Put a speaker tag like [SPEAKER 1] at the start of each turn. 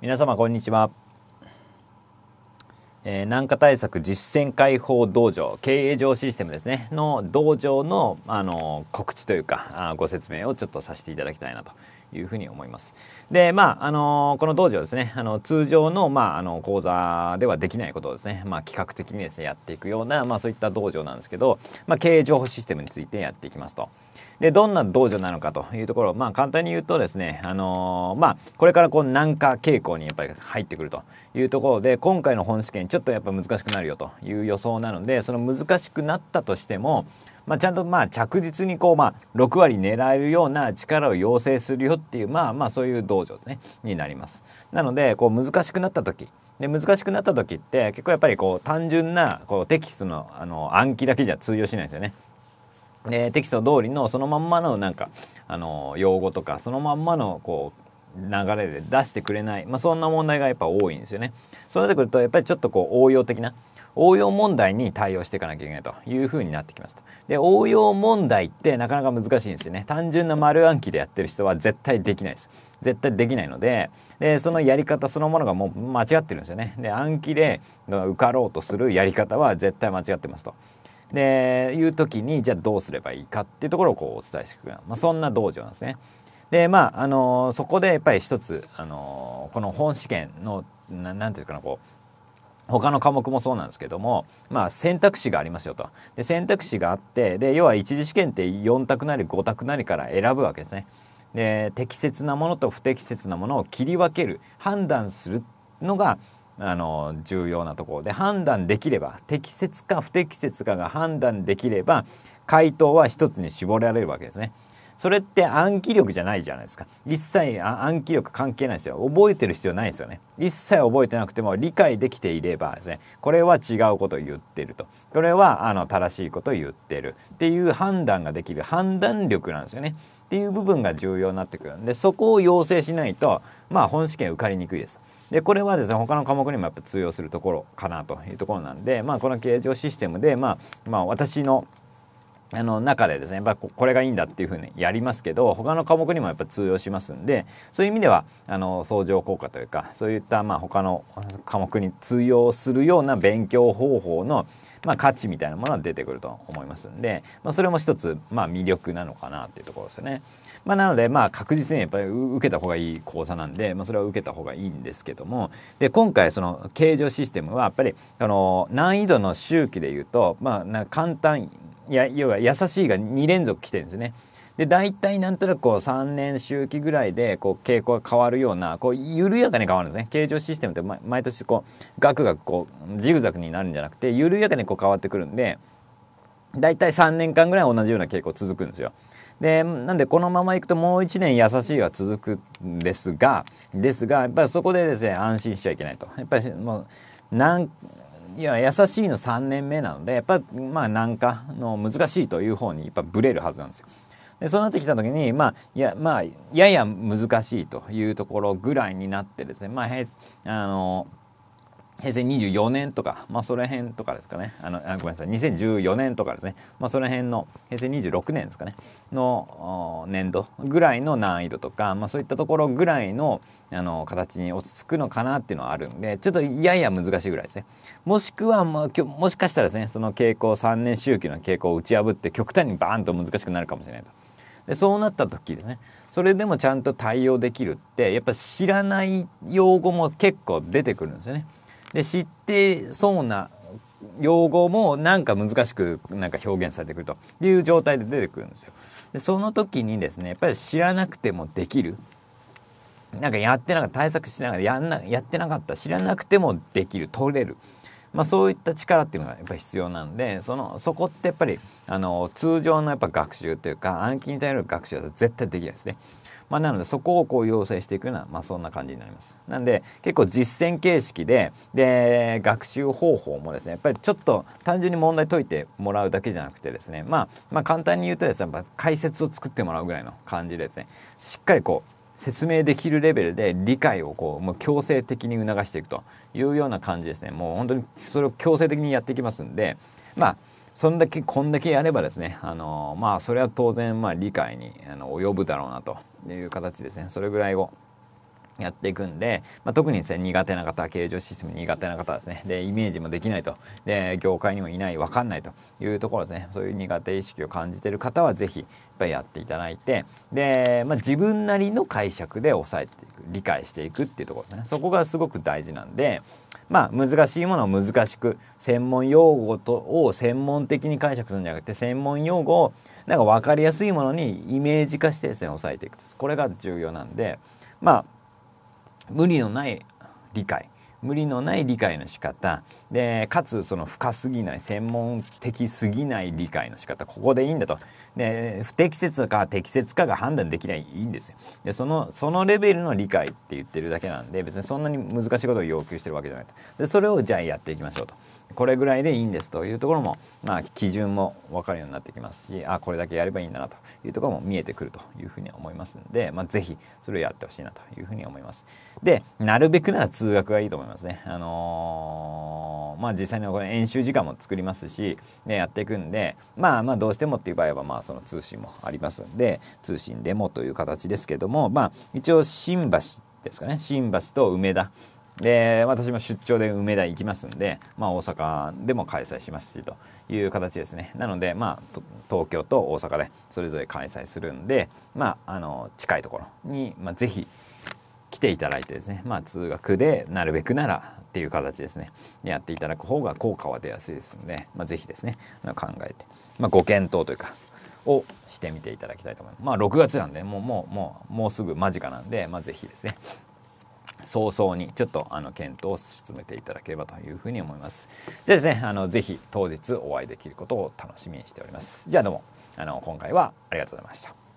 [SPEAKER 1] 皆様こんにちは、えー、南下対策実践開放道場経営上システムですねの道場のあの告知というかあご説明をちょっとさせていただきたいなというふうに思いますでまああのこの道場ですねあの通常の,、まあ、あの講座ではできないことをですね、まあ、企画的にですねやっていくような、まあ、そういった道場なんですけど、まあ、経営情報システムについてやっていきますと。でどんな道場なのかというところまあ簡単に言うとですねあのー、まあこれからこう難化傾向にやっぱり入ってくるというところで今回の本試験ちょっとやっぱ難しくなるよという予想なのでその難しくなったとしてもまあ、ちゃんとまあ着実にこうまあ6割狙えるような力を要請するよっていうまあまあそういう道場ですねになります。なのでこう難しくなった時で難しくなった時って結構やっぱりこう単純なこうテキストのあの暗記だけじゃ通用しないんですよね。えー、テキスト通りのそのまんまのなんか、あのー、用語とかそのまんまのこう流れで出してくれない、まあ、そんな問題がやっぱ多いんですよね。そうなってくるとやっぱりちょっとこう応用的な応用問題に対応していかなきゃいけないというふになってきますと。で応用問題ってなかなか難しいんですよね。単純な丸暗記でやってる人は絶対できないです。絶対できないのででそのやり方そのものがもう間違ってるんですよね。で暗記で受かろうとするやり方は絶対間違ってますと。でいう時にじゃあどうすればいいかっていうところをこうお伝えしていくような、まあ、そんな道場なんですね。でまあ、あのそこでやっぱり一つ、あのこの本試験の何て言うかなこう他の科目もそうなんですけども、まあ、選択肢がありますよとで選択肢があってで要は一次試験って4択なり5択なりから選ぶわけですね。で適切なものと不適切なものを切り分ける判断するのがあの重要なところで判断できれば適切か不適切かが判断できれば回答は一つに絞られるわけですね。それって暗記力じゃないじゃないですか一切暗記力関係ないですよ覚えてる必要ないですよね一切覚えてなくても理解できていればですねこれは違うことを言ってるとこれはあの正しいことを言ってるっていう判断ができる判断力なんですよねっていう部分が重要になってくるんでそこを要請しないとまあ本試験受かりにくいです。でこれはですね他の科目にもやっぱ通用するところかなというところなんでまあこの形状システムでまあまあ私のあの中でですねやっぱこれがいいんだっていうふうにやりますけど他の科目にもやっぱ通用しますんでそういう意味ではあの相乗効果というかそういったまあ他の科目に通用するような勉強方法のまあ、価値みたいなものは出てくると思いますんで、まあ、それも一つまあ魅力なのかなっていうところですよね。まあ、なのでまあ確実にやっぱり受けた方がいい講座なんで、まあ、それは受けた方がいいんですけどもで今回その形状システムはやっぱりあの難易度の周期でいうと、まあ、簡単や要は優しいが2連続来てるんですね。で大体なんとなくこう3年周期ぐらいでこう傾向が変わるようなこう緩やかに変わるんですね。形状システムって毎年こうガクガクこうジグザグになるんじゃなくて緩やかにこう変わってくるんで大体3年間ぐらい同じような傾向続くんですよ。でなんでこのままいくともう1年優しいは続くんですがですがやっぱりそこでですね安心しちゃいけないと。やっぱりもう何いや優しいの3年目なのでやっぱまあ難化の難しいという方にやっぱブレるはずなんですよ。でそうなってきた時にまあや,、まあ、やや難しいというところぐらいになってですねまああの平成24年とか、まあ、その辺とかですかねあのごめんなさい2014年とかですね、まあ、その辺の平成26年ですかねの年度ぐらいの難易度とか、まあ、そういったところぐらいのあの形に落ち着くのかなっていうのはあるんでちょっとやや難しいぐらいですねもしくはもうもしかしたらですねその傾向3年周期の傾向を打ち破って極端にバーンと難しくなるかもしれないと。でそうなった時ですねそれでもちゃんと対応できるってやっぱ知らない用語も結構出てくるんですよね。で知ってそうな用語もなんか難しくなんか表現されてくるという状態で出てくるんですよ。でその時にですねやっぱり知らなくてもできるなんかやってなかった対策しながらやんなやってなかった知らなくてもできる取れる、まあ、そういった力っていうのがやっぱり必要なんでそのそこってやっぱりあの通常のやっぱ学習というか暗記に頼る学習は絶対できないですね。まあ、なのでそこをこう要請していくような、まあ、そんな感じになります。なんで結構実践形式でで学習方法もですねやっぱりちょっと単純に問題解いてもらうだけじゃなくてですね、まあ、まあ簡単に言うとですねやっぱ解説を作ってもらうぐらいの感じでですねしっかりこう説明できるレベルで理解をこうもう強制的に促していくというような感じですねもう本当にそれを強制的にやっていきますんでまあそんだけこんだけやればですねあのまあそれは当然まあ理解にあの及ぶだろうなという形ですねそれぐらいをやっていくんで、まあ、特にですね苦手な方形状システム苦手な方ですねでイメージもできないとで業界にもいない分かんないというところですねそういう苦手意識を感じてる方は是非やっぱりやっていただいてで、まあ、自分なりの解釈で抑えていく理解していくっていうところですねそこがすごく大事なんでまあ難しいものを難しく専門用語とを専門的に解釈するんじゃなくて専門用語をなんか分かりやすいものにイメージ化してですね抑えていくこれが重要なんでまあ無理のない理解無理のない理解の仕方でかつその深すぎない専門的すぎない理解の仕方ここでいいんだとで不適切か適切かが判断できないいいんですよでそのそのレベルの理解って言ってるだけなんで別にそんなに難しいことを要求してるわけじゃないとでそれをじゃあやっていきましょうとこれぐらいでいいんですというところも、まあ、基準も分かるようになってきますしあこれだけやればいいんだなというところも見えてくるというふうに思いますので、まあ、是非それをやってほしいなというふうに思います。でなるべくなら通学がいいと思います。いますね。あのー、まあ、実際のこれ演習時間も作りますし、ね、やっていくんで、まあ、まあどうしてもっていう場合はまあその通信もありますんで通信デモという形ですけども、まあ、一応新橋ですかね新橋と梅田で私も出張で梅田行きますんで、まあ、大阪でも開催しますしという形ですねなので、まあ、東京と大阪でそれぞれ開催するんで、まあ、あの近いところに、まあ、ぜひ来ていただいてですねまあ通学でなるべくならっていう形ですねやっていただく方が効果は出やすいですので、まあ、是非ですね考えて、まあ、ご検討というかをしてみていただきたいと思います。まあ、6月なんでもうもうもうもうすぐ間近なんで、まあ、ぜひですね早々にちょっとあの検討を進めていただければというふうに思います。じゃあですねあのぜひ当日お会いできることを楽しみにしております。じゃあどうもあの今回はありがとうございました。